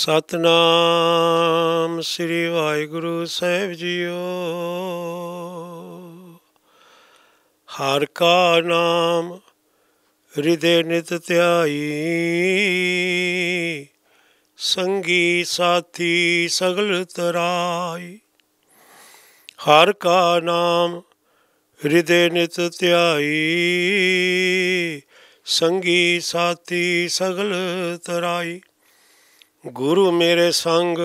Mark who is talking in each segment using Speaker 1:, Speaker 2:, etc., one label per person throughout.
Speaker 1: ਸਤਨਾਮ ਸ੍ਰੀ ਵਾਹਿਗੁਰੂ ਸਾਹਿਬ ਜੀਓ ਹਰ ਕਾ ਨਾਮ ਹਿਰਦੇ ਨਿਤ ਧਿਆਈ ਸੰਗੀ ਸਾਥੀ ਸਗਲ ਤਰਾਈ ਹਰ ਕਾ ਨਾਮ ਹਿਰਦੇ ਨਿਤ ਧਿਆਈ ਸੰਗੀ ਸਾਥੀ ਸਗਲ ਤਰਾਈ ਗੁਰੂ ਮੇਰੇ ਸੰਗ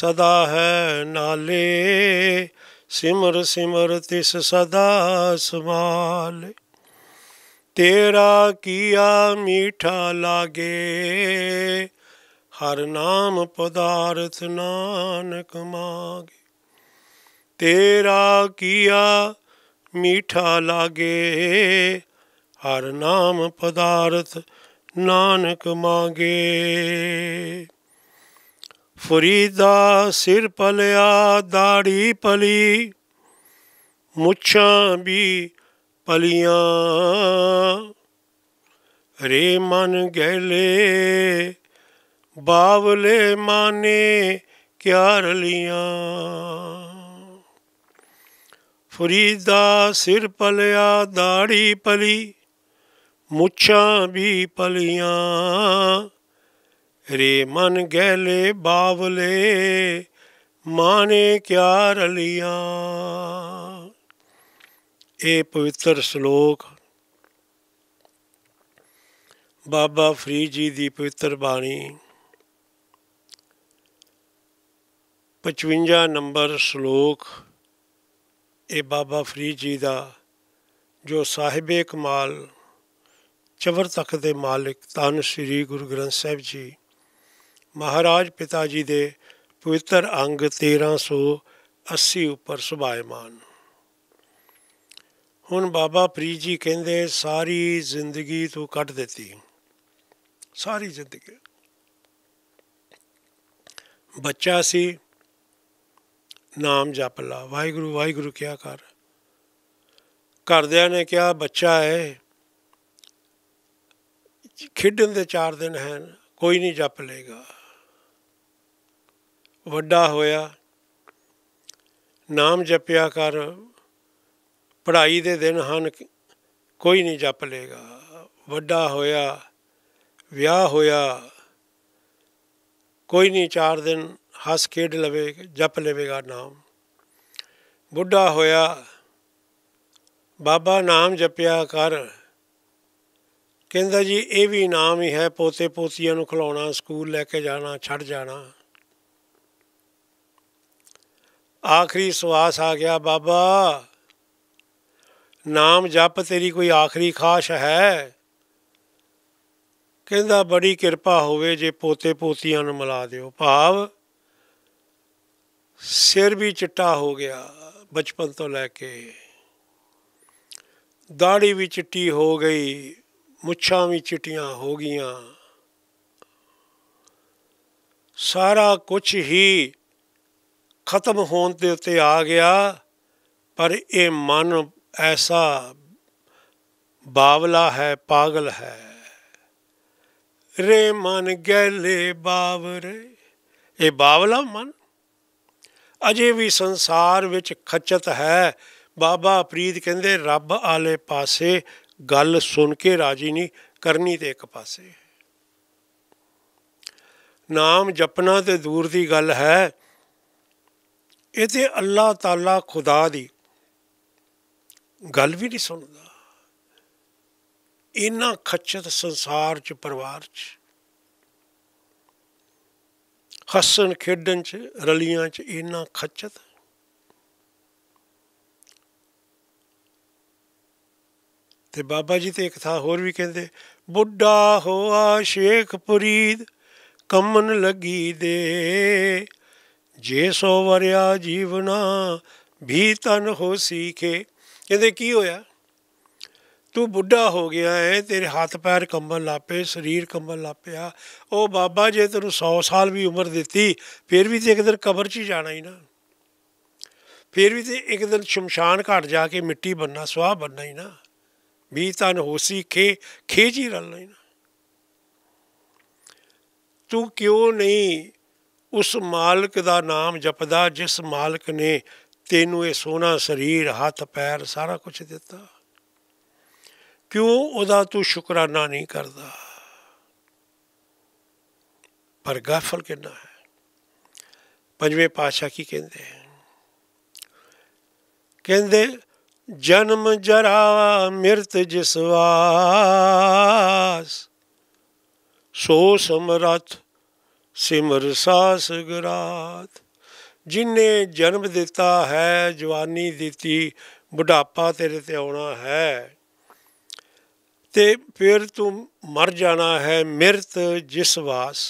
Speaker 1: ਸਦਾ ਹੈ ਨਾਲੇ ਸਿਮਰ ਸਿਮਰ ਤਿਸ ਸਦਾ ਸਵਾਲ ਤੇਰਾ ਕੀਆ ਮੀਠਾ ਲਾਗੇ ਹਰ ਨਾਮ ਪਦਾਰਥ ਨਾਨਕ ਮਾਗੇ ਤੇਰਾ ਕੀਆ ਮੀਠਾ ਲਾਗੇ ਹਰ ਨਾਮ ਪਦਾਰਥ ਨਾਨਕ ਮੰਗੇ ਫਰੀਦਾ ਸਿਰ ਪਲਿਆ ਦਾੜੀ ਪਲੀ ਮੁੱਛਾਂ ਵੀ ਪਲੀਆਂ ਰੇ ਮਨ ਗੈਲੇ ਬਾਵਲੇ ਮਾਨੇ ਕਿਆਰ ਲੀਆਂ ਫਰੀਦਾ ਸਿਰ ਪਲਿਆ ਦਾੜੀ ਪਲੀ ਮੁੱਛਾਂ ਵੀ ਪਲੀਆਂ ਰੇ ਮਨ ਗਹਿਲੇ ਬਾਵਲੇ ਮਾਨੇ ਕਿਆ ਰਲੀਆਂ ਇਹ ਪਵਿੱਤਰ ਸ਼ਲੋਕ ਬਾਬਾ ਫਰੀਦ ਜੀ ਦੀ ਪਵਿੱਤਰ ਬਾਣੀ 55 ਨੰਬਰ ਸ਼ਲੋਕ ਇਹ ਬਾਬਾ ਫਰੀਦ ਜੀ ਦਾ ਜੋ ਸਾਹਿਬੇ ਕਮਾਲ ਚਵਰ ਤੱਕ ਦੇ ਮਾਲਕ ਤਨ ਸ੍ਰੀ ਗੁਰੂ ਗ੍ਰੰਥ ਸਾਹਿਬ ਜੀ ਮਹਾਰਾਜ ਪਿਤਾ ਜੀ ਦੇ ਪਵਿੱਤਰ ਅੰਗ 1380 ਉੱਪਰ ਸੁਭਾਇਮਾਨ ਹੁਣ ਬਾਬਾ ਫਰੀਦ ਜੀ ਕਹਿੰਦੇ ਸਾਰੀ ਜ਼ਿੰਦਗੀ ਤੂੰ ਕੱਢ ਦਿੱਤੀ ਸਾਰੀ ਜ਼ਿੰਦਗੀ ਬੱਚਾ ਸੀ ਨਾਮ ਜਪ ਲਾ ਵਾਹਿਗੁਰੂ ਵਾਹਿਗੁਰੂ ਕਿਆ ਕਰ ਕਰਦਿਆਂ ਨੇ ਕਿਹਾ ਬੱਚਾ ਹੈ ਖੇਡਣ ਦੇ 4 ਦਿਨ ਹਨ ਕੋਈ ਨਹੀਂ ਜਪ ਲੇਗਾ ਵੱਡਾ ਹੋਇਆ ਨਾਮ ਜਪਿਆ ਕਰ ਪੜ੍ਹਾਈ ਦੇ ਦਿਨ ਹਨ ਕੋਈ ਨਹੀਂ ਜਪ ਲੇਗਾ ਵੱਡਾ ਹੋਇਆ ਵਿਆਹ ਹੋਇਆ ਕੋਈ ਨਹੀਂ 4 ਦਿਨ ਹੱਸ ਖੇਡ ਲਵੇ ਜਪ ਲਵੇਗਾ ਨਾਮ ਬੁੱਢਾ ਹੋਇਆ ਬਾਬਾ ਨਾਮ ਜਪਿਆ ਕਰ ਕਹਿੰਦਾ ਜੀ ਇਹ ਵੀ ਇਨਾਮ ਹੀ ਹੈ ਪੋਤੇ ਪੋਤੀਆਂ ਨੂੰ ਖਿਲਾਉਣਾ ਸਕੂਲ ਲੈ ਕੇ ਜਾਣਾ ਛੱਡ ਜਾਣਾ ਆਖਰੀ ਸਵਾਸ ਆ ਗਿਆ ਬਾਬਾ ਨਾਮ ਜਪ ਤੇਰੀ ਕੋਈ ਆਖਰੀ ਖਾਸ਼ ਹੈ ਕਹਿੰਦਾ ਬੜੀ ਕਿਰਪਾ ਹੋਵੇ ਜੇ ਪੋਤੇ ਪੋਤੀਆਂ ਨੂੰ ਮਿਲਾ ਦਿਓ ਭਾਵ ਸਿਰ ਵੀ ਚਿੱਟਾ ਹੋ ਗਿਆ ਬਚਪਨ ਤੋਂ ਲੈ ਕੇ ਦਾੜੀ ਵੀ ਚਿੱਟੀ ਹੋ ਗਈ ਮੁੱਛਾਂ ਵੀ ਚਿੱਟੀਆਂ ਹੋ ਗਈਆਂ ਸਾਰਾ ਕੁਝ ਹੀ ਖਤਮ ਹੋਣ ਦੇ ਉੱਤੇ ਆ ਗਿਆ ਪਰ ਇਹ ਮਨ ਐਸਾ ਬਾਵਲਾ ਹੈ ਪਾਗਲ ਹੈ ਰੇ ਮਨ ਗੈਲੇ ਬਾਵਰੇ ਇਹ ਬਾਵਲਾ ਮਨ ਅਜੇ ਵੀ ਸੰਸਾਰ ਵਿੱਚ ਖਚਤ ਹੈ ਬਾਬਾ ਫਰੀਦ ਕਹਿੰਦੇ ਰੱਬ ਆਲੇ ਪਾਸੇ ਗੱਲ ਸੁਣ ਕੇ ਰਾਜੀ ਨਹੀਂ ਕਰਨੀ ਤੇ ਇੱਕ ਪਾਸੇ ਨਾਮ ਜਪਣਾ ਤੇ ਦੂਰ ਦੀ ਗੱਲ ਹੈ ਇਹ ਤੇ ਅੱਲਾਹ ਤਾਲਾ ਖੁਦਾ ਦੀ ਗੱਲ ਵੀ ਨਹੀਂ ਸੁਣਦਾ ਇਨਾ ਖੱਚਤ ਸੰਸਾਰ ਚ ਪਰਿਵਾਰ ਚ ਹੱਸਣ ਖੇਡਣ ਚ ਰਲੀਆਂ ਚ ਇਨਾ ਖੱਚਤ ਤੇ ਬਾਬਾ ਜੀ ਤੇ ਇੱਕ ਥਾਂ ਹੋਰ ਵੀ ਕਹਿੰਦੇ ਬੁੱਢਾ ਹੋਆ ਸ਼ੇਖ ਕੰਮਨ ਲੱਗੀ ਦੇ ਜੇ ਸੋ ਵਰਿਆ ਜੀਵਨਾ ਵੀ ਤਨ ਹੋ ਸੀਖੇ ਕਹਿੰਦੇ ਕੀ ਹੋਇਆ ਤੂੰ ਬੁੱਢਾ ਹੋ ਗਿਆ ਹੈ ਤੇਰੇ ਹੱਥ ਪੈਰ ਕੰਬਣ ਲਾਪੇ ਸਰੀਰ ਕੰਬਣ ਲਾਪਿਆ ਉਹ ਬਾਬਾ ਜੇ ਤੈਨੂੰ 100 ਸਾਲ ਵੀ ਉਮਰ ਦਿੱਤੀ ਫਿਰ ਵੀ ਤੇ ਇੱਕ ਦਿਨ ਕਬਰ 'ਚ ਹੀ ਜਾਣਾ ਹੀ ਨਾ ਫਿਰ ਵੀ ਤੇ ਇੱਕ ਦਿਨ ਸ਼ਮਸ਼ਾਨ ਘਾਟ ਜਾ ਕੇ ਮਿੱਟੀ ਬੰਨਾ ਸਵਾਹ ਬੰਨਾ ਹੀ ਨਾ ਵੀ ਤਨ ਹੋਸੀ ਖੇ ਖੇਜੀ ਰਲ ਲੈਣਾ ਤੂੰ ਕਿਉਂ ਨਹੀਂ ਉਸ ਮਾਲਕ ਦਾ ਨਾਮ ਜਪਦਾ ਜਿਸ ਮਾਲਕ ਨੇ ਤੈਨੂੰ ਇਹ ਸੋਨਾ ਸਰੀਰ ਹੱਥ ਪੈਰ ਸਾਰਾ ਕੁਝ ਦਿੱਤਾ ਕਿਉਂ ਉਹਦਾ ਤੂੰ ਸ਼ੁਕਰਾਨਾ ਨਹੀਂ ਕਰਦਾ ਪਰ ਗਾਫਲ ਕਿੰਨਾ ਹੈ ਪੰਜਵੇਂ ਪਾਤਸ਼ਾਹ ਕੀ ਕਹਿੰਦੇ ਕਹਿੰਦੇ ਜਨਮ ਜਰਾ ਮਿਰਤ ਜਿਸ ਵਾਸ ਸੋ ਸਮਰਤ ਸਿਮਰ ਸਾਸ ਗਰਾਤ ਜਿਨੇ ਜਨਮ ਦਿੱਤਾ ਹੈ ਜਵਾਨੀ ਦਿੱਤੀ ਬੁਢਾਪਾ ਤੇਰੇ ਤੇ ਆਉਣਾ ਹੈ ਤੇ ਫਿਰ ਤੂੰ ਮਰ ਜਾਣਾ ਹੈ ਮਿਰਤ ਜਿਸ ਵਾਸ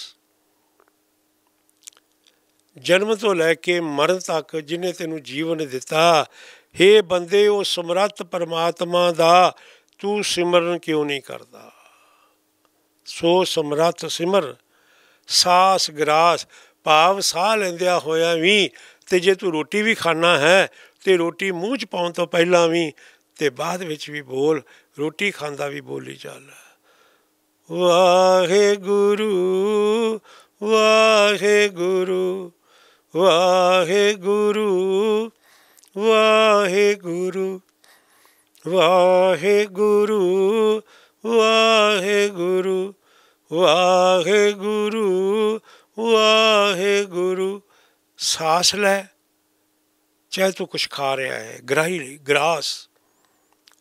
Speaker 1: ਜਨਮ ਤੋਂ ਲੈ ਕੇ ਮਰਨ ਤੱਕ ਜਿਨੇ ਤੈਨੂੰ ਜੀਵਨ ਦਿੱਤਾ हे ਬੰਦੇ ਉਹ ਸਮਰੱਥ ਪਰਮਾਤਮਾ ਦਾ ਤੂੰ ਸਿਮਰਨ ਕਿਉਂ ਨਹੀਂ ਕਰਦਾ ਸੋ ਸਮਰੱਥ ਸਿਮਰ ਸਾਸ ਗਰਾਸ ਭਾਵ ਸਾਹ ਲੈਂਦਿਆ ਹੋਇਆ ਵੀ ਤੇ ਜੇ ਤੂੰ ਰੋਟੀ ਵੀ ਖਾਣਾ ਹੈ ਤੇ ਰੋਟੀ ਮੂੰਹ 'ਚ ਪਾਉਣ ਤੋਂ ਪਹਿਲਾਂ ਵੀ ਤੇ ਬਾਅਦ ਵਿੱਚ ਵੀ ਬੋਲ ਰੋਟੀ ਖਾਂਦਾ ਵੀ ਬੋਲੀ ਚੱਲ ਵਾਹਿਗੁਰੂ ਵਾਹਿਗੁਰੂ ਵਾਹਿਗੁਰੂ ਵਾਹਿਗੁਰੂ ਵਾਹਿਗੁਰੂ ਵਾਹਿਗੁਰੂ ਵਾਹਿਗੁਰੂ ਵਾਹਿਗੁਰੂ ਸਾਸ ਲੈ ਚਾਹ ਤੂੰ ਕੁਛ ਖਾ ਰਿਹਾ ਹੈ ਗ੍ਰਾਹੀ ਗ੍ਰਾਸ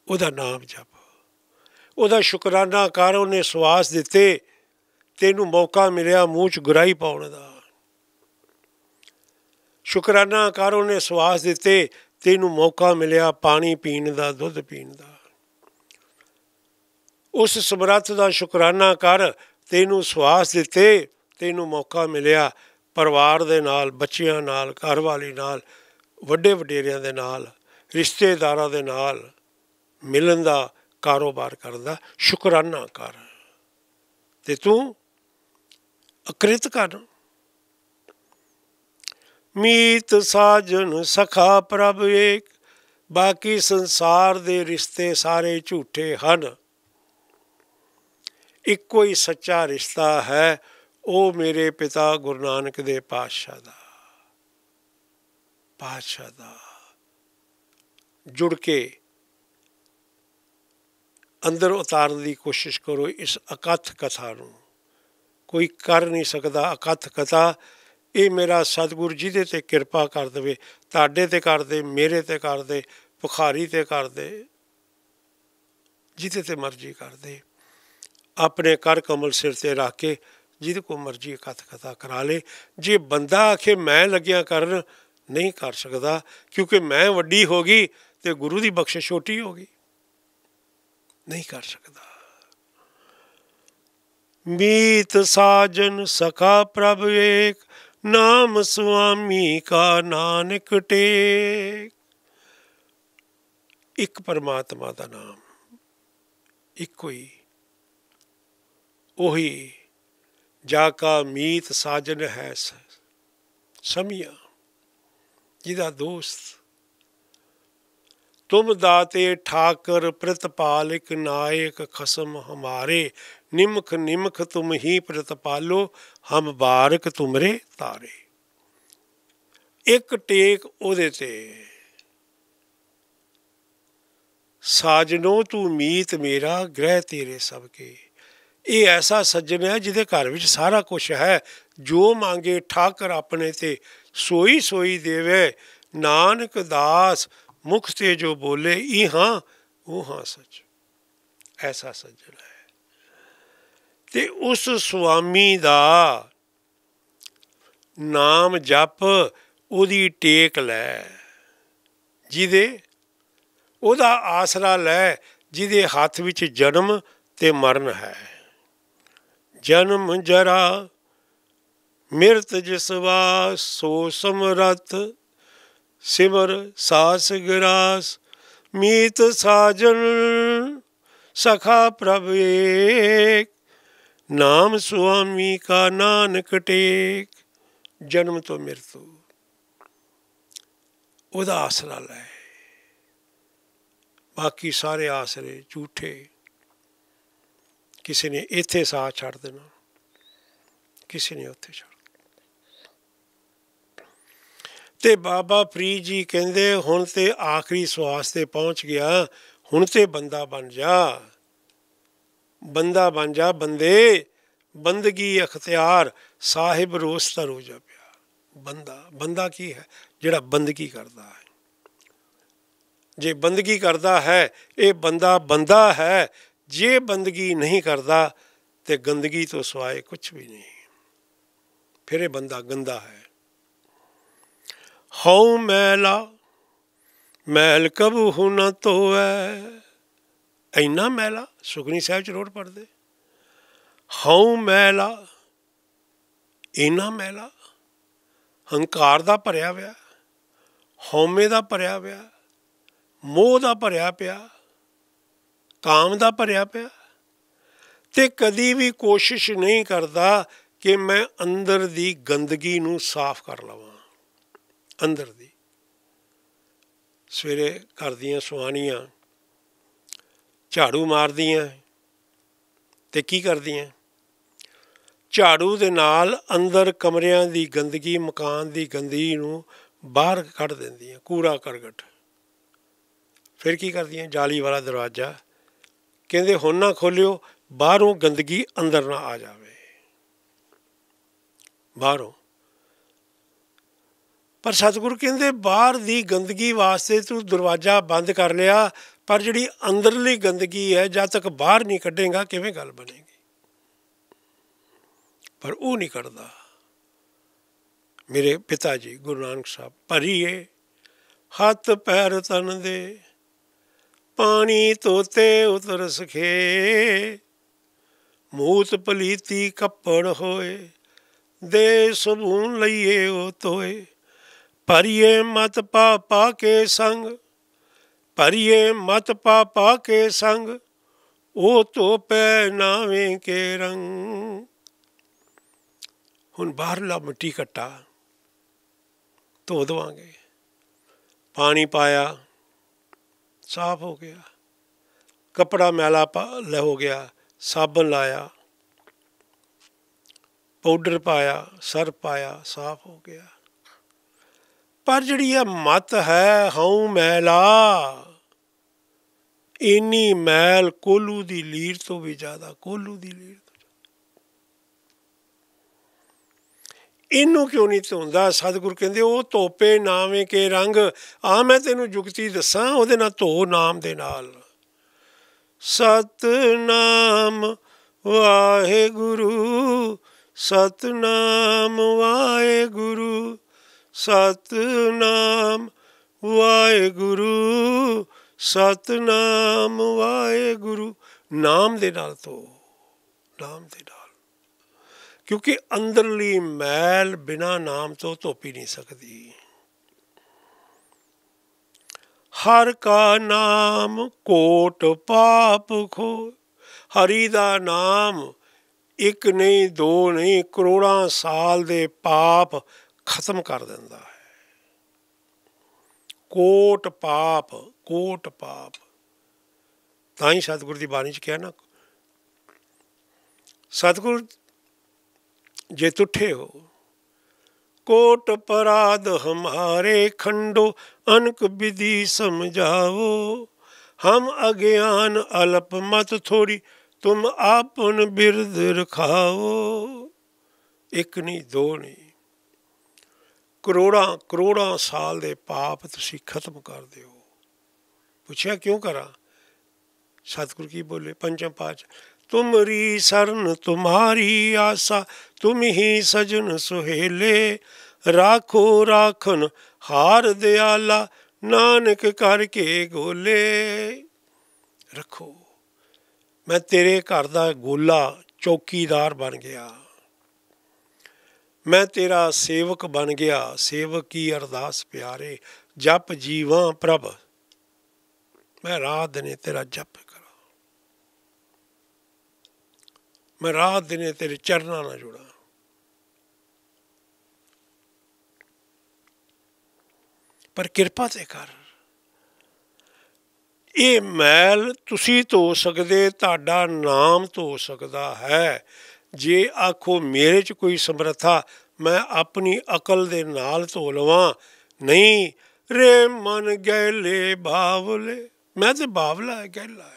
Speaker 1: ਉਹਦਾ ਨਾਮ ਜਪ ਉਹਦਾ ਸ਼ੁਕਰਾਨਾ ਕਰ ਉਹਨੇ ਸਵਾਸ ਦਿੱਤੇ ਤੈਨੂੰ ਮੌਕਾ ਮਿਲਿਆ ਮੂੰਹ 'ਚ ਗੁਰਾਈ ਪਾਉਣ ਦਾ ਸ਼ੁਕਰਾਨਾ ਕਰ ਉਹਨੇ ਸਵਾਸ ਦਿੱਤੇ ਤੈਨੂੰ ਮੌਕਾ ਮਿਲਿਆ ਪਾਣੀ ਪੀਣ ਦਾ ਦੁੱਧ ਪੀਣ ਦਾ ਉਸ ਸਮਰੱਥ ਦਾ ਸ਼ੁਕਰਾਨਾ ਕਰ ਤੈਨੂੰ ਸਵਾਸ ਦਿੱਤੇ ਤੈਨੂੰ ਮੌਕਾ ਮਿਲਿਆ ਪਰਿਵਾਰ ਦੇ ਨਾਲ ਬੱਚਿਆਂ ਨਾਲ ਘਰ ਵਾਲੀ ਨਾਲ ਵੱਡੇ ਵਡੇਰਿਆਂ ਦੇ ਨਾਲ ਰਿਸ਼ਤੇਦਾਰਾਂ ਦੇ ਨਾਲ ਮਿਲਣ ਦਾ ਕਾਰੋਬਾਰ ਕਰਦਾ ਸ਼ੁਕਰਾਨਾ ਕਰ ਤੇ ਤੂੰ ਅਕ੍ਰਿਤ ਕਰ ਮੀਤ ਸਾਜਨ ਸਖਾ ਪ੍ਰਭ ਏਕ ਬਾਕੀ ਸੰਸਾਰ ਦੇ ਰਿਸ਼ਤੇ ਸਾਰੇ ਝੂਠੇ ਹਨ ਇੱਕੋ ਹੀ ਸੱਚਾ ਰਿਸ਼ਤਾ ਹੈ ਉਹ ਮੇਰੇ ਪਿਤਾ ਗੁਰੂ ਨਾਨਕ ਦੇ ਪਾਤਸ਼ਾਹ ਦਾ ਪਾਤਸ਼ਾਹ ਦਾ ਜੁੜ ਕੇ ਅੰਦਰ ਉਤਾਰਨ ਦੀ ਕੋਸ਼ਿਸ਼ ਕਰੋ ਇਸ ਅਕਥ ਕਥਾ ਨੂੰ ਕੋਈ ਕਰ ਨਹੀਂ ਸਕਦਾ ਅਕਥ ਕਥਾ ਇਹ ਮੇਰਾ ਸਤਿਗੁਰ ਜੀ ਦੇ ਤੇ ਕਿਰਪਾ ਕਰ ਦੇਵੇ ਤੁਹਾਡੇ ਤੇ ਕਰ ਦੇ ਮੇਰੇ ਤੇ ਕਰ ਦੇ ਭੁਖਾਰੀ ਤੇ ਕਰ ਦੇ ਜਿੱਥੇ ਤੇ ਮਰਜ਼ੀ ਕਰ ਦੇ ਆਪਣੇ ਕਰ ਕਮਲ ਸਿਰ ਤੇ ਰੱਖ ਕੇ ਜਿਹਦੇ ਕੋ ਮਰਜ਼ੀ ਕਥ ਕਥਾ ਕਰਾ ਲੇ ਜੇ ਬੰਦਾ ਆਖੇ ਮੈਂ ਲੱਗਿਆ ਕਰਨ ਨਹੀਂ ਕਰ ਸਕਦਾ ਕਿਉਂਕਿ ਮੈਂ ਵੱਡੀ ਹੋ ਗਈ ਤੇ ਗੁਰੂ ਦੀ ਬਖਸ਼ਿਸ਼ ਛੋਟੀ ਹੋ ਗਈ ਨਹੀਂ ਕਰ ਸਕਦਾ ਮੀਤ ਸਾਜਨ ਸਖਾ ਪ੍ਰਭ ਏਕ ਨਾਮ ਸੁਆਮੀ ਕਾ ਨਾਨਕ ਟੇਕ ਇੱਕ ਪਰਮਾਤਮਾ ਦਾ ਨਾਮ ਇੱਕੋ ਹੀ ਉਹੀ ਜਾ ਕਾ ਮੀਤ ਸਾਜਨ ਹੈ ਸਮਿਆ ਜਿਹਦਾ ਦੋਸਤ ਤੁਮ ਦਾਤੇ ਠਾਕਰ ਪ੍ਰਤਪਾਲਿਕ ਨਾਇਕ ਖਸਮ ਹਮਾਰੇ ਨਿਮਖ ਨਿਮਖ ਤੁਮ ਹੀ ਪ੍ਰਤਪਾਲੋ ਹਮ ਬਾਰਕ ਤੁਮਰੇ ਤਾਰੇ ਇੱਕ ਟੇਕ ਉਹਦੇ ਤੇ ਸਾਜਨੋ ਤੂੰ ਮੀਤ ਮੇਰਾ ਗ੍ਰਹਿ ਤੇਰੇ ਸਭ ਕੇ ਇਹ ਐਸਾ ਸੱਜਣ ਹੈ ਜਿਹਦੇ ਘਰ ਵਿੱਚ ਸਾਰਾ ਕੁਝ ਹੈ ਜੋ ਮੰਗੇ ਠਾਕਰ ਆਪਣੇ ਤੇ ਸੋਈ ਸੋਈ ਦੇਵੇ ਨਾਨਕ ਦਾਸ ਮੁਖ ਤੇ ਜੋ ਬੋਲੇ ਇਹ ਹਾਂ ਉਹ ਹਾਂ ਸੱਚ ਐਸਾ ਸੱਜਣ ਤੇ ਉਸ ਸੁਆਮੀ ਦਾ ਨਾਮ ਜਪ ਉਹਦੀ ਟੇਕ ਲੈ ਜਿਹਦੇ ਉਹਦਾ ਆਸਰਾ ਲੈ ਜਿਹਦੇ ਹੱਥ ਵਿੱਚ ਜਨਮ ਤੇ ਮਰਨ ਹੈ ਜਨਮ ਜਰਾ ਮਿਰਤ ਜਿਸਵਾ ਸੋ ਸਮਰਤ ਸਿਮਰ ਸਾਸ ਗਰਾਸ ਮੀਤ ਸਾਜਨ ਸਖਾ ਪ੍ਰਭ ਏਕ ਨਾਮ ਸੁਆਮੀ ਕਾ ਨਾਨਕ ਟੇਕ ਜਨਮ ਤੋਂ ਮਰਤੂ ਉਹਦਾ ਆਸਰਾ ਲੈ ਬਾਕੀ ਸਾਰੇ ਆਸਰੇ ਝੂਠੇ ਕਿਸੇ ਨੇ ਇੱਥੇ ਸਾਹ ਛੱਡ ਦੇਣਾ ਕਿਸੇ ਨੇ ਉੱਥੇ ਛੱਡ ਤੇ ਬਾਬਾ ਫਰੀਦ ਜੀ ਕਹਿੰਦੇ ਹੁਣ ਤੇ ਆਖਰੀ ਸਵਾਸ ਤੇ ਪਹੁੰਚ ਗਿਆ ਹੁਣ ਤੇ ਬੰਦਾ ਬਣ ਜਾ ਬੰਦਾ ਬਣ ਜਾ ਬੰਦੇ ਬੰਦਗੀ ਅਖਤਿਆਰ ਸਾਹਿਬ ਰੋਸਤਰ ਹੋ ਜਾ ਪਿਆ ਬੰਦਾ ਬੰਦਾ ਕੀ ਹੈ ਜਿਹੜਾ ਬੰਦਗੀ ਕਰਦਾ ਹੈ ਜੇ ਬੰਦਗੀ ਕਰਦਾ ਹੈ ਇਹ ਬੰਦਾ ਬੰਦਾ ਹੈ ਜੇ ਬੰਦਗੀ ਨਹੀਂ ਕਰਦਾ ਤੇ ਗੰਦਗੀ ਤੋਂ ਸਵਾਏ ਕੁਝ ਵੀ ਨਹੀਂ ਫਿਰ ਇਹ ਬੰਦਾ ਗੰਦਾ ਹੈ ਹਉ ਮੈਲਾ ਮੈਲ ਕਬੂ ਤੋ ਧੋਵੇ ਇੰਨਾ ਮੈਲਾ ਸੁਖਨੀ ਸਾਹਿਬ ਚ ਰੋੜ ਪੜਦੇ ਹਉ ਮੈਲਾ ਇੰਨਾ ਮੈਲਾ ਹੰਕਾਰ ਦਾ ਭਰਿਆ ਹੋਇਆ ਹਉਮੇ ਦਾ ਭਰਿਆ ਹੋਇਆ ਮੋਹ ਦਾ ਭਰਿਆ ਪਿਆ ਕਾਮ ਦਾ ਭਰਿਆ ਪਿਆ ਤੇ ਕਦੀ ਵੀ ਕੋਸ਼ਿਸ਼ ਨਹੀਂ ਕਰਦਾ ਕਿ ਮੈਂ ਅੰਦਰ ਦੀ ਗੰਦਗੀ ਨੂੰ ਸਾਫ਼ ਕਰ ਲਵਾਂ ਅੰਦਰ ਦੀ ਸਵੇਰੇ ਕਰਦੀਆਂ ਸੁਹਾਣੀਆਂ ਝਾੜੂ ਮਾਰਦੀਆਂ ਤੇ ਕੀ ਕਰਦੀਆਂ ਝਾੜੂ ਦੇ ਨਾਲ ਅੰਦਰ ਕਮਰਿਆਂ ਦੀ ਗੰਦਗੀ ਮਕਾਨ ਦੀ ਗੰਦਗੀ ਨੂੰ ਬਾਹਰ ਕੱਢ ਦਿੰਦੀਆਂ ਕੂੜਾ ਕਰਕਟ ਫਿਰ ਕੀ ਕਰਦੀਆਂ ਜਾਲੀ ਵਾਲਾ ਦਰਵਾਜ਼ਾ ਕਹਿੰਦੇ ਹੁਣ ਨਾ ਖੋਲਿਓ ਬਾਹਰੋਂ ਗੰਦਗੀ ਅੰਦਰ ਨਾ ਆ ਜਾਵੇ ਬਾਹਰੋਂ ਪਰ ਸਤਿਗੁਰੂ ਕਹਿੰਦੇ ਬਾਹਰ ਦੀ ਗੰਦਗੀ ਵਾਸਤੇ ਤੂੰ ਦਰਵਾਜ਼ਾ ਬੰਦ ਕਰ ਲਿਆ ਪਰ ਜਿਹੜੀ ਅੰਦਰਲੀ ਗੰਦਗੀ ਹੈ ਜਦ ਤੱਕ ਬਾਹਰ ਨਹੀਂ ਕੱਢੇਗਾ ਕਿਵੇਂ ਗੱਲ ਬਣੇਗੀ ਪਰ ਉਹ ਨਹੀਂ ਕਰਦਾ ਮੇਰੇ ਪਿਤਾ ਜੀ ਗੁਰੂ ਨਾਨਕ ਸਾਹਿਬ ਭਰੀਏ ਹੱਥ ਪੈਰ ਤਨ ਦੇ ਪਾਣੀ ਤੋਤੇ ਉਤਰ ਸਖੇ ਮੂਤ ਪਲੀਤੀ ਕੱਪੜ ਹੋਏ ਦੇ ਸਬੂਨ ਲਈਏ ਉਹ ਤੋਏ ਭਰੀਏ ਮਤ ਪਾਪਾ ਕੇ ਸੰਗ ਭਰੀਏ ਮਤ ਪਾਪਾ ਕੇ ਸੰਗ ਉਹ ਤੋਪੈ ਨਾਵੇਂ ਕੇ ਰੰਗ ਹੁਣ ਬਾਹਰਲਾ ਮਿੱਟੀ ਕੱਟਾ ਧੋ ਦਵਾਂਗੇ ਪਾਣੀ ਪਾਇਆ ਸਾਫ਼ ਹੋ ਗਿਆ ਕਪੜਾ ਮੈਲਾ ਲੈ ਹੋ ਗਿਆ ਸਾਬਣ ਲਾਇਆ ਪਾਊਡਰ ਪਾਇਆ ਸਰ ਪਾਇਆ ਸਾਫ਼ ਹੋ ਗਿਆ ਪਰ ਜਿਹੜੀ ਇਹ ਮਤ ਹੈ ਹਉ ਮੈਲਾ ਇਨੀ ਮੈਲ ਕੋਲੂ ਦੀ ਲੀਰ ਤੋਂ ਵੀ ਜ਼ਿਆਦਾ ਕੋਲੂ ਦੀ ਲੀਰ ਇਹਨੂੰ ਕਿਉਂ ਨਹੀਂ ਧੋਂਦਾ ਸਤਿਗੁਰ ਕਹਿੰਦੇ ਉਹ ਧੋਪੇ ਨਾਵੇਂ ਕੇ ਰੰਗ ਆ ਮੈਂ ਤੈਨੂੰ ਜੁਗਤੀ ਦੱਸਾਂ ਉਹਦੇ ਨਾਲ ਧੋ ਨਾਮ ਦੇ ਨਾਲ ਸਤ ਨਾਮ ਵਾਹਿਗੁਰੂ ਸਤ ਨਾਮ ਵਾਹਿਗੁਰੂ ਸਤਨਾਮ ਵਾਹਿਗੁਰੂ ਸਤਨਾਮ ਵਾਹਿਗੁਰੂ ਨਾਮ ਦੇ ਨਾਲ ਤੋ ਨਾਮ ਦੇ ਨਾਲ ਕਿਉਂਕਿ ਅੰਦਰਲੀ ਮੈਲ ਬਿਨਾ ਨਾਮ ਤੋਂ ਧੋਪੀ ਨਹੀਂ ਸਕਦੀ ਹਰ ਕਾ ਨਾਮ ਕੋਟ ਪਾਪ ਖੋ ਹਰੀ ਦਾ ਨਾਮ ਇੱਕ ਨਹੀਂ ਦੋ ਨਹੀਂ ਕਰੋੜਾਂ ਸਾਲ ਦੇ ਪਾਪ ਖਤਮ ਕਰ ਦਿੰਦਾ ਹੈ ਕੋਟ ਪਾਪ ਕੋਟ ਪਾਪ ਤਾਂ ਹੀ ਸਤਿਗੁਰ ਦੀ ਬਾਣੀ ਚ ਕਿਹਾ ਨਾ ਸਤਿਗੁਰ ਜੇ ਤੁਠੇ ਹੋ ਕੋਟ ਪਰਾਧ ਹਮਾਰੇ ਖੰਡੋ ਅਨਕ ਵਿਧੀ ਸਮਝਾਓ ਹਮ ਅਗਿਆਨ ਅਲਪ ਮਤ ਥੋੜੀ ਤੁਮ ਆਪਨ ਬਿਰਧ ਰਖਾਓ ਇੱਕ ਨਹੀਂ ਦੋ ਨਹੀਂ ਕਰੋੜਾਂ ਕਰੋੜਾਂ ਸਾਲ ਦੇ ਪਾਪ ਤੁਸੀਂ ਖਤਮ ਕਰ ਦਿਓ ਪੁੱਛਿਆ ਕਿਉਂ ਕਰਾਂ ਸਤਿਗੁਰ ਕੀ ਬੋਲੇ ਪੰਚਮ ਪਾਚ ਤੁਮਰੀ ਸਰਨ ਤੁਮਾਰੀ ਆਸਾ ਤੁਮ ਹੀ ਸਜਣ ਸੁਹੇਲੇ ਰਾਖੋ ਰਾਖਨ ਹਾਰ ਦਿਆਲਾ ਨਾਨਕ ਕਰਕੇ ਗੋਲੇ ਰੱਖੋ ਮੈਂ ਤੇਰੇ ਘਰ ਦਾ ਗੋਲਾ ਚੌਕੀਦਾਰ ਬਣ ਗਿਆ ਮੈਂ ਤੇਰਾ ਸੇਵਕ ਬਣ ਗਿਆ ਸੇਵਕ ਕੀ ਅਰਦਾਸ ਪਿਆਰੇ ਜਪ ਜੀਵਾਂ ਪ੍ਰਭ ਮੈਂ ਰਾਤ ਦਿਨੇ ਤੇਰਾ ਜਪ ਕਰਾਂ ਮੈਂ ਰਾਤ ਦਿਨੇ ਤੇਰੇ ਚਰਨਾਂ ਨਾਲ ਜੁੜਾਂ ਪਰ ਕਿਰਪਾ ਤੇ ਕਰ ਇਹ ਮੈਲ ਤੁਸੀਂ ਧੋ ਸਕਦੇ ਤੁਹਾਡਾ ਨਾਮ ਧੋ ਸਕਦਾ ਹੈ ਜੇ ਆਖੋ ਮੇਰੇ 'ਚ ਕੋਈ ਸਮਰੱਥਾ ਮੈਂ ਆਪਣੀ ਅਕਲ ਦੇ ਨਾਲ ਧੋ ਲਵਾਂ ਨਹੀਂ ਰੇ ਮਨ ਗੈਲੇ ਬਾਵਲੇ ਮੈਂ ਤੇ ਬਾਵਲਾ ਹੈ ਗੈਲਾ ਹੈ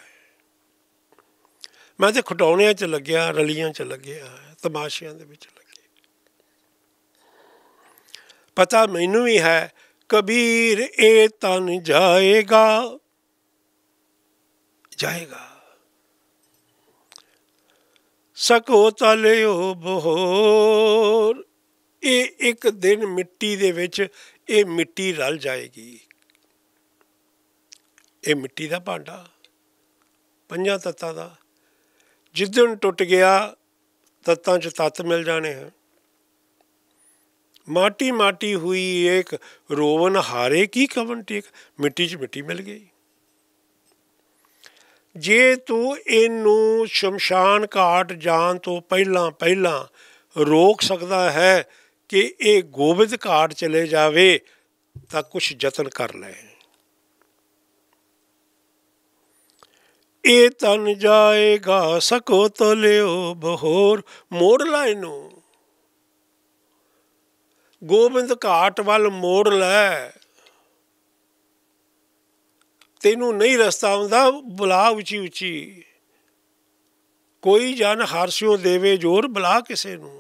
Speaker 1: ਮੈਂ ਤੇ ਖਟੌਣਿਆਂ 'ਚ ਲੱਗਿਆ ਰਲੀਆਂ 'ਚ ਲੱਗਿਆ ਤਮਾਸ਼ਿਆਂ ਦੇ ਵਿੱਚ ਲੱਗਿਆ ਪਤਾ ਮੈਨੂੰ ਵੀ ਹੈ ਕਬੀਰ ਇਹ ਤਨ ਜਾਏਗਾ ਜਾਏਗਾ ਸਕੋ ਤਲਿਓ ਬਹੋਰ ਇਹ ਇੱਕ ਦਿਨ ਮਿੱਟੀ ਦੇ ਵਿੱਚ ਇਹ ਮਿੱਟੀ ਰਲ ਜਾਏਗੀ ਇਹ ਮਿੱਟੀ ਦਾ ਭਾਂਡਾ ਪੰਜਾਂ ਤੱਤਾਂ ਦਾ ਜਿੱਦਣ ਟੁੱਟ ਗਿਆ ਤੱਤਾਂ 'ਚ ਤੱਤ ਮਿਲ ਜਾਣੇ ਹਨ ਮਾਟੀ ਮਾਟੀ ਹੋਈ ਇੱਕ ਰੋਵਨ ਹਾਰੇ ਕੀ ਕਵਨ ਟੇਕ ਮਿੱਟੀ 'ਚ ਮਿੱਟੀ ਮਿਲ ਗਈ ਜੇ ਤੂੰ ਇਹਨੂੰ ਸ਼ਮਸ਼ਾਨ ਘਾਟ ਜਾਣ ਤੋਂ ਪਹਿਲਾਂ ਪਹਿਲਾਂ ਰੋਕ ਸਕਦਾ ਹੈ ਕਿ ਇਹ ਗੋਬਿੰਦ ਘਾਟ ਚਲੇ ਜਾਵੇ ਤਾਂ ਕੁਝ ਯਤਨ ਕਰ ਲੈ ਇਹ ਤਨ ਜਾਏਗਾ ਸਕੋ ਤਲਿਓ ਬਹੋਰ ਮੋੜ ਲੈ ਇਹਨੂੰ ਗੋਬਿੰਦ ਘਾਟ ਵੱਲ ਮੋੜ ਲੈ ਤੈਨੂੰ ਨਹੀਂ ਰਸਤਾ ਆਉਂਦਾ ਬੁਲਾ ਉੱਚੀ ਉੱਚੀ ਕੋਈ ਜਨ ਹਰਸਿਓ ਦੇਵੇ ਜੋਰ ਬੁਲਾ ਕਿਸੇ ਨੂੰ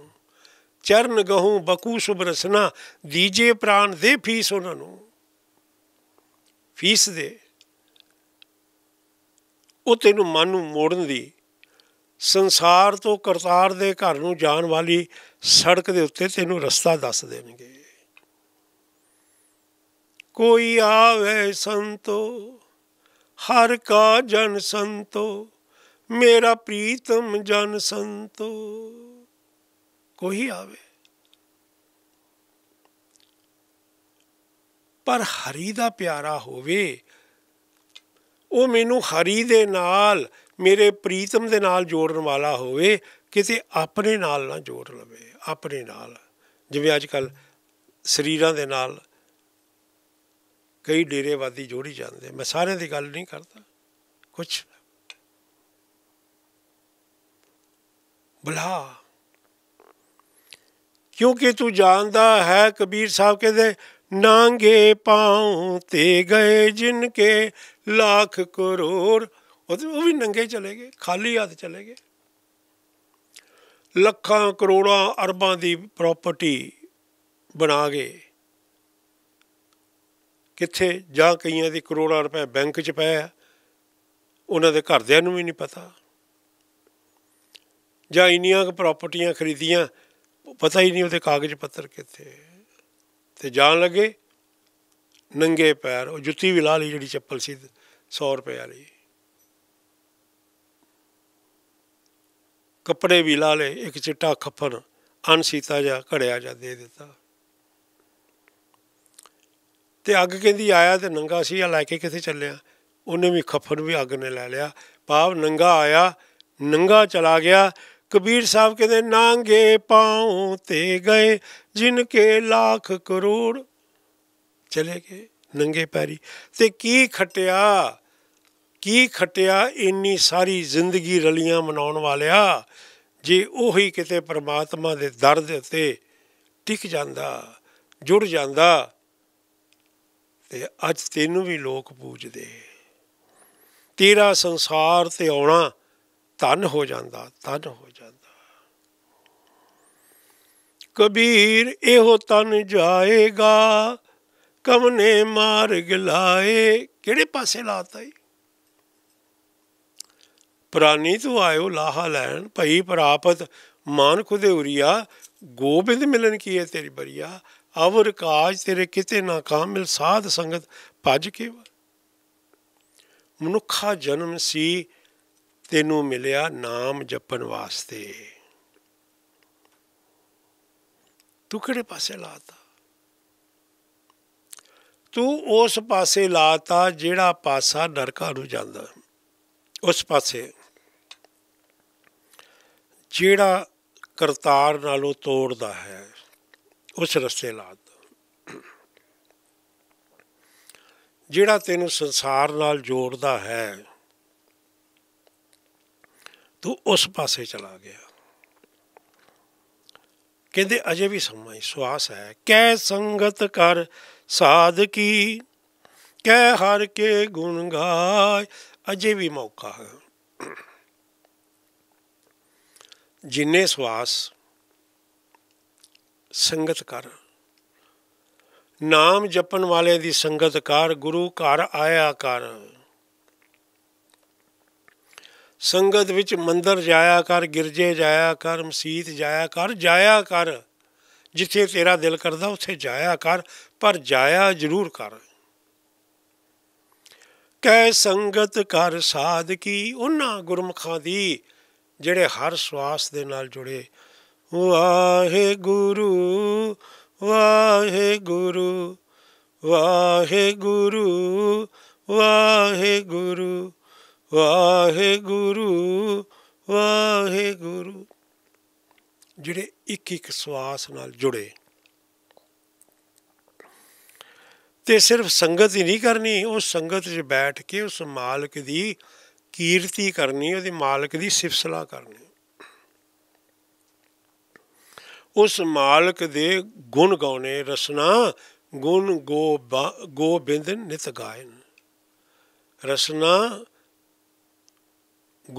Speaker 1: ਚਰਨ ਗਹੂ ਬਕੂ ਰਸਨਾ ਦੀਜੇ ਪ੍ਰਾਨ ਦੇ ਫੀਸ ਉਹਨਾਂ ਨੂੰ ਫੀਸ ਦੇ ਉਹ ਤੈਨੂੰ ਮਨ ਨੂੰ ਮੋੜਨ ਦੀ ਸੰਸਾਰ ਤੋਂ ਕਰਤਾਰ ਦੇ ਘਰ ਨੂੰ ਜਾਣ ਵਾਲੀ ਸੜਕ ਦੇ ਉੱਤੇ ਤੈਨੂੰ ਰਸਤਾ ਦੱਸ ਦੇਣਗੇ ਕੋਈ ਆਵੇ ਸੰਤੋ ਹਰ ਕਾ ਜਨ ਸੰਤੋ ਮੇਰਾ ਪ੍ਰੀਤਮ ਜਨ ਸੰਤੋ ਕੋਈ ਆਵੇ ਪਰ ਹਰੀ ਦਾ ਪਿਆਰਾ ਹੋਵੇ ਉਹ ਮੈਨੂੰ ਹਰੀ ਦੇ ਨਾਲ ਮੇਰੇ ਪ੍ਰੀਤਮ ਦੇ ਨਾਲ ਜੋੜਨ ਵਾਲਾ ਹੋਵੇ ਕਿਤੇ ਆਪਣੇ ਨਾਲ ਨਾ ਜੋੜ ਲਵੇ ਆਪਣੇ ਨਾਲ ਜਿਵੇਂ ਅੱਜ ਕੱਲ ਸਰੀਰਾਂ ਦੇ ਨਾਲ ਕਈ ਡੇਰੇਵਾਦੀ ਜੋੜੀ ਜਾਂਦੇ ਮੈਂ ਸਾਰਿਆਂ ਦੀ ਗੱਲ ਨਹੀਂ ਕਰਦਾ ਕੁਝ ਬਲਾ ਕਿਉਂਕਿ ਤੂੰ ਜਾਣਦਾ ਹੈ ਕਬੀਰ ਸਾਹਿਬ ਕਹਿੰਦੇ ਨਾਂਗੇ ਪਾਉ ਤੇ ਗਏ ਜਿਨ ਕੇ ਲੱਖ ਕਰੋੜ ਉਹ ਵੀ ਨੰਗੇ ਚਲੇ ਗਏ ਖਾਲੀ ਹੱਥ ਚਲੇ ਗਏ ਲੱਖਾਂ ਕਰੋੜਾਂ ਅਰਬਾਂ ਦੀ ਪ੍ਰਾਪਰਟੀ ਬਣਾ ਗਏ ਕਿੱਥੇ ਜਾਂ ਕਈਆਂ ਦੇ ਕਰੋੜਾਂ ਰੁਪਏ ਬੈਂਕ 'ਚ ਪਏ ਆ ਉਹਨਾਂ ਦੇ ਘਰਦਿਆਂ ਨੂੰ ਵੀ ਨਹੀਂ ਪਤਾ ਜਾਂ ਇੰਨੀਆਂ ਕੁ ਪ੍ਰਾਪਰਟੀਆਂ ਖਰੀਦੀਆਂ ਪਤਾ ਹੀ ਨਹੀਂ ਉਹਦੇ ਕਾਗਜ਼ ਪੱਤਰ ਕਿੱਥੇ ਤੇ ਜਾਣ ਲੱਗੇ ਨੰਗੇ ਪੈਰ ਉਹ ਜੁੱਤੀ ਵੀ ਲਾ ਲਈ ਜਿਹੜੀ ਚੱਪਲ ਸੀ 100 ਰੁਪਏ ਵਾਲੀ ਕੱਪੜੇ ਵੀ ਲਾ ਲਏ ਇੱਕ ਚਿੱਟਾ ਖੱਫਰ ਅਨਸੀਤਾ ਜਾਂ ਘੜਿਆ ਜਾਂ ਦੇ ਦਿੱਤਾ ਤੇ ਅੱਗ ਕਹਿੰਦੀ ਆਇਆ ਤੇ ਨੰਗਾ ਆ ਲੈ ਕੇ ਕਿੱਥੇ ਚੱਲਿਆ ਉਹਨੇ ਵੀ ਖੱਫਰ ਵੀ ਅੱਗ ਨੇ ਲੈ ਲਿਆ ਪਾਵ ਨੰਗਾ ਆਇਆ ਨੰਗਾ ਚਲਾ ਗਿਆ ਕਬੀਰ ਸਾਹਿਬ ਕਹਿੰਦੇ ਨਾਂਗੇ ਪਾਉ ਤੇ ਗਏ ਜਿਨ ਕੇ ਲੱਖ ਕਰੋੜ ਚਲੇ ਗਏ ਨੰਗੇ ਪੈਰੀ ਤੇ ਕੀ ਖਟਿਆ ਕੀ ਖਟਿਆ ਇੰਨੀ ਸਾਰੀ ਜ਼ਿੰਦਗੀ ਰਲੀਆਂ ਮਨਾਉਣ ਵਾਲਿਆ ਜੇ ਉਹੀ ਕਿਤੇ ਪ੍ਰਮਾਤਮਾ ਦੇ ਦਰ ਦੇ ਉੱਤੇ ਟਿਕ ਜਾਂਦਾ ਜੁੜ ਜਾਂਦਾ ਤੇ ਅੱਜ ਤੈਨੂੰ ਵੀ ਲੋਕ ਪੂਜਦੇ ਤੇਰਾ ਸੰਸਾਰ ਤੇ ਆਉਣਾ ਧਨ ਹੋ ਜਾਂਦਾ ਧਨ ਹੋ ਜਾਂਦਾ ਕਬੀਰ ਇਹੋ ਤਨ ਜਾਏਗਾ ਕਮਨੇ ਮਾਰਗ ਲਾਏ ਕਿਹੜੇ ਪਾਸੇ ਲਾਤਾ ਏ ਪ੍ਰਾਨੀ ਤੂੰ ਆਇਓ ਲਾਹਾ ਲੈਣ ਭਈ ਪ੍ਰਾਪਤ ਮਾਨ ਖੁਦੇ ਉਰੀਆ ਗੋਬਿੰਦ ਮਿਲਨ ਕੀਏ ਤੇਰੀ ਬਰੀਆ ਅਵਰ ਕਾਜ ਤੇਰੇ ਕਿਤੇ ਨਾ ਕਾਮਿਲ ਸਾਧ ਸੰਗਤ ਭਜ ਕੇ ਮਨੁੱਖਾ ਜਨਮ ਸੀ ਤੈਨੂੰ ਮਿਲਿਆ ਨਾਮ ਜਪਣ ਵਾਸਤੇ ਤੂੰ ਕਿਹੜੇ ਪਾਸੇ ਲਾਤਾ ਤੂੰ ਉਸ ਪਾਸੇ ਲਾਤਾ ਜਿਹੜਾ ਪਾਸਾ ਨਰਕਾਂ ਨੂੰ ਜਾਂਦਾ ਉਸ ਪਾਸੇ ਜਿਹੜਾ ਕਰਤਾਰ ਨਾਲੋਂ ਤੋੜਦਾ ਹੈ ਉਸ ਰਸਤੇ ਲਾ ਦੋ ਜਿਹੜਾ ਤੈਨੂੰ ਸੰਸਾਰ ਨਾਲ ਜੋੜਦਾ ਹੈ ਤੂੰ ਉਸ ਪਾਸੇ ਚਲਾ ਗਿਆ ਕਹਿੰਦੇ ਅਜੇ ਵੀ ਸਮਾਂ ਹੀ ਸਵਾਸ ਹੈ ਕਹਿ ਸੰਗਤ ਕਰ ਸਾਧਕੀ ਕਹਿ ਹਰ ਕੇ ਗੁਣ ਗਾਇ ਅਜੇ ਵੀ ਮੌਕਾ ਹੈ ਜਿੰਨੇ ਸਵਾਸ ਸੰਗਤ ਕਰ ਨਾਮ ਜਪਣ ਵਾਲੇ ਦੀ ਸੰਗਤ ਕਰ ਗੁਰੂ ਘਰ ਆਇਆ ਕਰ ਸੰਗਤ ਵਿੱਚ ਮੰਦਰ ਜਾਇਆ ਕਰ ਗਿਰਜੇ ਜਾਇਆ ਕਰ ਮਸੀਤ ਜਾਇਆ ਕਰ ਜਾਇਆ ਕਰ ਜਿੱਥੇ ਤੇਰਾ ਦਿਲ ਕਰਦਾ ਉੱਥੇ ਜਾਇਆ ਕਰ ਪਰ ਜਾਇਆ ਜ਼ਰੂਰ ਕਰ ਕੈ ਸੰਗਤ ਕਰ ਸਾਧਕੀ ਉਹਨਾਂ ਗੁਰਮਖਾਂ ਦੀ ਜਿਹੜੇ ਹਰ ਸਵਾਸ ਦੇ ਨਾਲ ਜੁੜੇ ਵਾਹਿਗੁਰੂ ਵਾਹਿਗੁਰੂ ਵਾਹਿਗੁਰੂ ਵਾਹਿਗੁਰੂ ਵਾਹਿਗੁਰੂ ਵਾਹਿਗੁਰੂ ਜਿਹੜੇ ਇੱਕ ਇੱਕ ਸਵਾਸ ਨਾਲ ਜੁੜੇ ਤੇ ਸਿਰਫ ਸੰਗਤ ਹੀ ਨਹੀਂ ਕਰਨੀ ਉਹ ਸੰਗਤ 'ਚ ਬੈਠ ਕੇ ਉਸ ਮਾਲਕ ਦੀ ਕੀਰਤੀ ਕਰਨੀ ਉਹਦੇ ਮਾਲਕ ਦੀ ਸਿਫਤਸਲਾ ਕਰਨੀ ਉਸ ਮਾਲਕ ਦੇ ਗੁਣ ਗਾਉਣੇ ਰਸਨਾ ਗੁਣ ਗੋ ਗੋਬਿੰਦ ਨਿਤ ਗਾਇਨ ਰਸਨਾ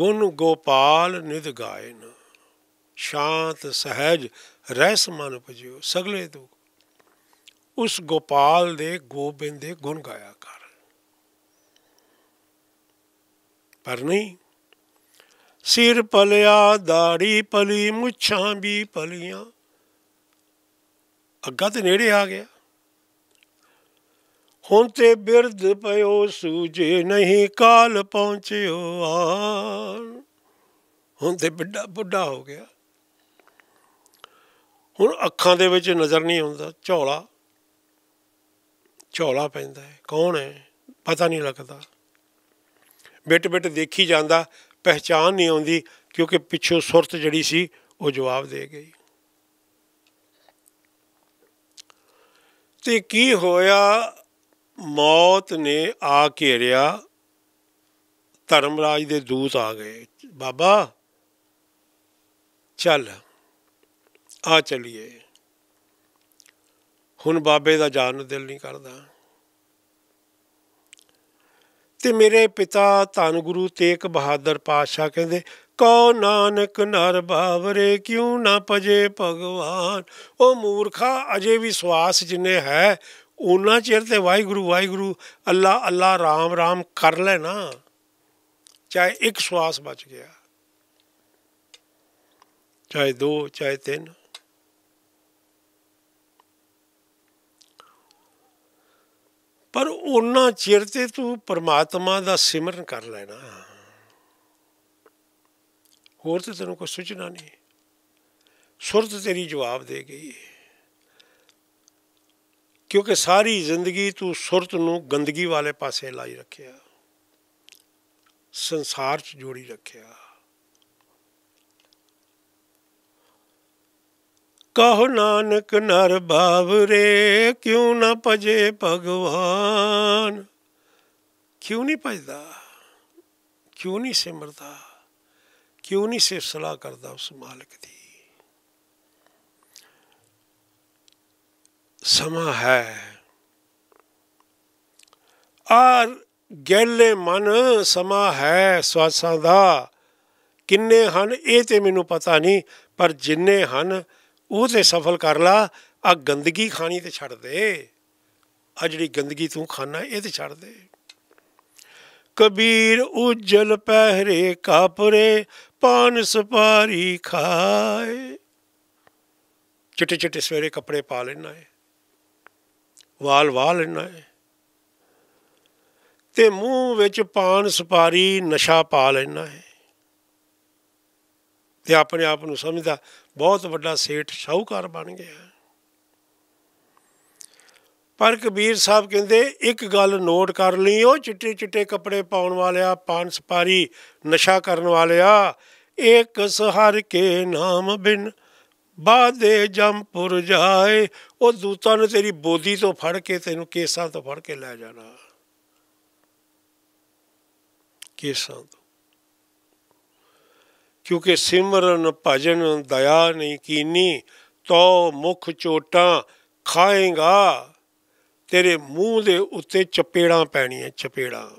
Speaker 1: ਗੁਣ ਗੋਪਾਲ ਨਿਤ ਗਾਇਨ ਸ਼ਾਂਤ ਸਹਿਜ ਰਹਿਸ ਮਨ ਪਜਿਓ ਸਗਲੇ ਤੋ ਉਸ ਗੋਪਾਲ ਦੇ ਗੋਬਿੰਦ ਦੇ ਗੁਣ ਗਾਇਆ ਕਰ ਪਰ ਨਹੀਂ ਸਿਰ ਪਲਿਆ ਦਾੜੀ ਪਲੀ ਮੁੱਛਾਂ ਵੀ ਪਲੀਆਂ ਅੱਗਾ ਤੇ ਨੇੜੇ ਆ ਗਿਆ ਹੁਣ ਤੇ ਬਿਰਧ ਪਇਓ ਸੂਝੇ ਨਹੀਂ ਕਾਲ ਪਹੁੰਚਿਓ ਆ ਹੁਣ ਤੇ ਬੁੱਢਾ ਬੁੱਢਾ ਹੋ ਗਿਆ ਹੁਣ ਅੱਖਾਂ ਦੇ ਵਿੱਚ ਨਜ਼ਰ ਨਹੀਂ ਆਉਂਦਾ ਝੋਲਾ ਝੋਲਾ ਪੈਂਦਾ ਹੈ ਕੌਣ ਹੈ ਪਤਾ ਨਹੀਂ ਲੱਗਦਾ ਬਿਟ ਬਿਟ ਦੇਖੀ ਜਾਂਦਾ ਪਹਿਚਾਨ ਨਹੀਂ ਆਉਂਦੀ ਕਿਉਂਕਿ ਪਿੱਛੋਂ ਸੁਰਤ ਜਿਹੜੀ ਸੀ ਉਹ ਜਵਾਬ ਦੇ ਗਈ ਤੇ ਕੀ ਹੋਇਆ ਮੌਤ ਨੇ ਆ ਘੇਰਿਆ ਧਰਮਰਾਜ ਦੇ ਦੂਤ ਆ ਗਏ ਬਾਬਾ ਚੱਲ ਆ ਚਲੀਏ ਹੁਣ ਬਾਬੇ ਦਾ ਜਾਣ ਨੂੰ ਦਿਲ ਨਹੀਂ ਕਰਦਾ ਤੇ ਮੇਰੇ ਪਿਤਾ ਧੰਗੁਰੂ ਗੁਰੂ ਤੇਗ ਬਹਾਦਰ ਪਾਤਸ਼ਾਹ ਕਹਿੰਦੇ ਕੋ ਨਾਨਕ ਨਰ ਬਾਵਰੇ ਕਿਉ ਨਾ ਪਜੇ ਭਗਵਾਨ ਉਹ ਮੂਰਖਾ ਅਜੇ ਵੀ ਸਵਾਸ ਜਿੰਨੇ ਹੈ ਉਹਨਾਂ ਚਿਰ ਤੇ ਵਾਹਿਗੁਰੂ ਵਾਹਿਗੁਰੂ ਅੱਲਾ ਅੱਲਾ ਰਾਮ ਰਾਮ ਕਰ ਲੈਣਾ ਚਾਹੇ ਇੱਕ ਸਵਾਸ ਬਚ ਗਿਆ ਚਾਹੇ ਦੋ ਚਾਹੇ ਤਿੰਨ ਪਰ ਉਹਨਾਂ ਚਿਰ ਤੇ ਤੂੰ ਪਰਮਾਤਮਾ ਦਾ ਸਿਮਰਨ ਕਰ ਲੈਣਾ ਹੋਰ ਤੇ ਤੈਨੂੰ ਕੋਈ ਸੁਝਣਾ ਨਹੀਂ ਸੁਰਤ ਤੇਰੀ ਜਵਾਬ ਦੇ ਗਈ ਕਿਉਂਕਿ ਸਾਰੀ ਜ਼ਿੰਦਗੀ ਤੂੰ ਸੁਰਤ ਨੂੰ ਗੰਦਗੀ ਵਾਲੇ ਪਾਸੇ ਲਾਈ ਰੱਖਿਆ ਸੰਸਾਰ 'ਚ ਜੋੜੀ ਰੱਖਿਆ ਕਹੋ ਨਾਨਕ ਨਰ ਬਾਵਰੇ ਕਿਉਂ ਨਾ ਭਜੇ ਭਗਵਾਨ ਕਿਉਂ ਨਹੀਂ ਭਜਦਾ ਕਿਉਂ ਨਹੀਂ ਸਿਮਰਦਾ ਕਿਉਂ ਨਹੀਂ ਸਿਰ ਸਲਾਹ ਕਰਦਾ ਉਸ ਮਾਲਕ ਦੀ ਸਮਾ ਹੈ ਆਰ ਗੈਲੇ ਮਨ ਸਮਾ ਹੈ ਸਵਾਸਾਂ ਦਾ ਕਿੰਨੇ ਹਨ ਇਹ ਤੇ ਮੈਨੂੰ ਪਤਾ ਨਹੀਂ ਪਰ ਜਿੰਨੇ ਹਨ ਉਹ ਤੇ ਸਫਲ ਕਰ ਲਾ ਆ ਗੰਦਗੀ ਖਾਣੀ ਤੇ ਛੱਡ ਦੇ ਆ ਜਿਹੜੀ ਗੰਦਗੀ ਤੂੰ ਖਾਣਾ ਇਹ ਤੇ ਛੱਡ ਦੇ ਕਬੀਰ ਉਜਲ ਪਹਿਰੇ ਕਾਪਰੇ ਪਾਨ ਸਪਾਰੀ ਖਾਏ ਚਿੱਟੇ ਚਿੱਟੇ ਸਵੇਰੇ ਕੱਪੜੇ ਪਾ ਲੈਣਾ ਹੈ ਵਾਲ ਵਾਲ ਲੈਣਾ ਹੈ ਤੇ ਮੂੰਹ ਵਿੱਚ ਪਾਨ ਸੁਪਾਰੀ ਨਸ਼ਾ ਪਾ ਲੈਣਾ ਹੈ ਤੇ ਆਪਣੇ ਆਪ ਨੂੰ ਸਮਝਦਾ ਬਹੁਤ ਵੱਡਾ ਸੇਠ ਸ਼ਾਹੂਕਾਰ ਬਣ ਗਿਆ ਪਰ ਕਬੀਰ ਸਾਹਿਬ ਕਹਿੰਦੇ ਇੱਕ ਗੱਲ ਨੋਟ ਕਰ ਲਈ ਉਹ ਚਿੱਟੇ ਚਿੱਟੇ ਕੱਪੜੇ ਪਾਉਣ ਵਾਲਿਆ ਪਾਨ ਸਪਾਰੀ ਨਸ਼ਾ ਕਰਨ ਵਾਲਿਆ ਇੱਕ ਸਹਰ ਕੇ ਨਾਮ ਬਿਨ ਬਾਦੇ ਜੰਪੁਰ ਜਾਏ ਉਹ ਦੂਤਾਂ ਨੇ ਤੇਰੀ ਬੋਦੀ ਤੋਂ ਫੜ ਕੇ ਤੈਨੂੰ ਕੇਸਾਂ ਤੋਂ ਫੜ ਕੇ ਲੈ ਜਾਣਾ ਕੇਸਾਂ ਤੋਂ ਕਿਉਂਕਿ ਸਿਮਰਨ ਭਜਨ ਦਇਆ ਨਹੀਂ ਕੀਨੀ ਤੋ ਮੁਖ ਚੋਟਾਂ ਖਾਏਗਾ ਤੇਰੇ ਮੂੰਹ ਦੇ ਉੱਤੇ ਚਪੇੜਾਂ ਪੈਣੀਆਂ ਚਪੇੜਾਂ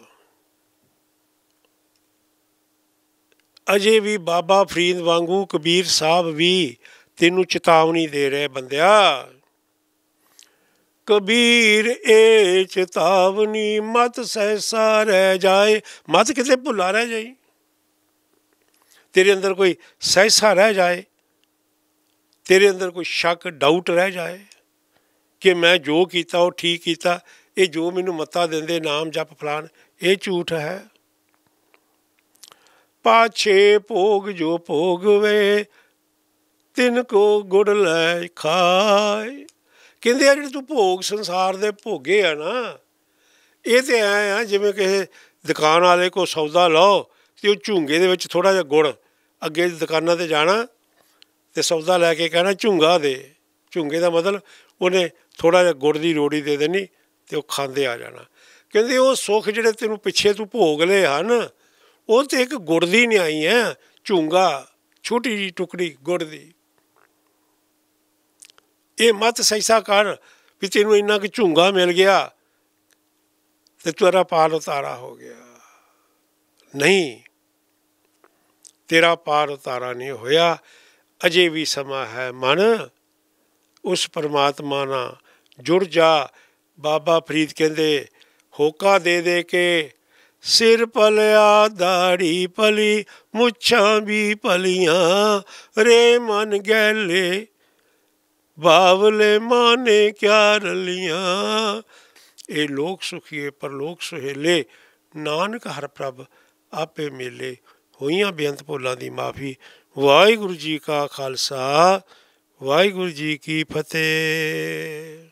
Speaker 1: ਅਜੇ ਵੀ ਬਾਬਾ ਫਰੀਦ ਵਾਂਗੂ ਕਬੀਰ ਸਾਹਿਬ ਵੀ ਤੈਨੂੰ ਚੇਤਾਵਨੀ ਦੇ ਰਹੇ ਬੰਦਿਆ ਕਬੀਰ ਇਹ ਚੇਤਾਵਨੀ ਮਤ ਸਹਸਾ ਰਹਿ ਜਾਏ ਮਤ ਕਿਤੇ ਭੁੱਲਾ ਰਹਿ ਜਾਈ ਤੇਰੇ ਅੰਦਰ ਕੋਈ ਸਹਸਾ ਰਹਿ ਜਾਏ ਤੇਰੇ ਅੰਦਰ ਕੋਈ ਸ਼ੱਕ ਡਾਊਟ ਰਹਿ ਜਾਏ ਕਿ ਮੈਂ ਜੋ ਕੀਤਾ ਉਹ ਠੀਕ ਕੀਤਾ ਇਹ ਜੋ ਮੈਨੂੰ ਮੱਤਾ ਦਿੰਦੇ ਨਾਮ ਜਪ ਫਲਾਣ ਇਹ ਝੂਠ ਹੈ ਪਾਛੇ ਭੋਗ ਜੋ ਭੋਗ ਵੇ ਤਿਨ ਕੋ ਗੁੜ ਲੈ ਖਾਏ ਕਹਿੰਦੇ ਆ ਜਿਹੜੇ ਤੂੰ ਭੋਗ ਸੰਸਾਰ ਦੇ ਭੋਗੇ ਆ ਨਾ ਇਹ ਤੇ ਐ ਆ ਜਿਵੇਂ ਕਿਸੇ ਦੁਕਾਨ ਵਾਲੇ ਕੋ ਸੌਦਾ ਲਓ ਤੇ ਉਹ ਝੁੰਗੇ ਦੇ ਵਿੱਚ ਥੋੜਾ ਜਿਹਾ ਗੁੜ ਅੱਗੇ ਦੁਕਾਨਾਂ ਤੇ ਜਾਣਾ ਤੇ ਸੌਦਾ ਲੈ ਕੇ ਕਹਿਣਾ ਝੁੰਗਾ ਦੇ ਝੁੰਗੇ ਦਾ ਮਤਲਬ ਉਹਨੇ ਥੋੜਾ ਜਿਹਾ ਗੁੜ ਦੀ ਰੋੜੀ ਦੇ ਦੇਣੀ ਤੇ ਉਹ ਖਾਂਦੇ ਆ ਜਾਣਾ ਕਹਿੰਦੇ ਉਹ ਸੁੱਖ ਜਿਹੜੇ ਤੈਨੂੰ ਪਿੱਛੇ ਤੂੰ ਭੋਗ ਲਏ ਹਨ ਉਹ ਤੇ ਇੱਕ ਗੁੜ ਦੀ ਨਿਆਈ ਹੈ ਝੁੰਗਾ ਛੋਟੀ ਜੀ ਟੁਕੜੀ ਗੁੜ ਦੀ ਇਹ ਮਤ ਸੈਸਾ ਕਰ ਵੀ ਤੈਨੂੰ ਇੰਨਾ ਕਿ ਝੁੰਗਾ ਮਿਲ ਗਿਆ ਤੇ ਤੇਰਾ ਪਾਰ ਉਤਾਰਾ ਹੋ ਗਿਆ ਨਹੀਂ ਤੇਰਾ ਪਾਰ ਉਤਾਰਾ ਨਹੀਂ ਹੋਇਆ ਅਜੇ ਵੀ ਸਮਾਂ ਹੈ ਮਨ ਉਸ ਪਰਮਾਤਮਾ ਨਾਲ ਜੁੜ ਜਾ ਬਾਬਾ ਫਰੀਦ ਕਹਿੰਦੇ ਹੋਕਾ ਦੇ ਦੇ ਕੇ ਸਿਰ ਪਲਿਆ ਦਾੜੀ ਪਲੀ ਮੁੱਛਾਂ ਵੀ ਪਲੀਆਂ ਰੇ ਮਨ ਗੈਲੇ ਬਾਵਲੇ ਮਾਨੇ ਕਿਆ ਰਲੀਆਂ ਇਹ ਲੋਕ ਸੁਖੀਏ ਪਰ ਲੋਕ ਸੁਹੇਲੇ ਨਾਨਕ ਹਰ ਪ੍ਰਭ ਆਪੇ ਮੇਲੇ ਹੋਈਆਂ ਬੇਅੰਤ ਭੋਲਾਂ ਦੀ ਮਾਫੀ ਵਾਹਿਗੁਰੂ ਜੀ ਕਾ ਖਾਲਸਾ ਵਾਹਿਗੁਰੂ ਜੀ ਕੀ ਫਤਿਹ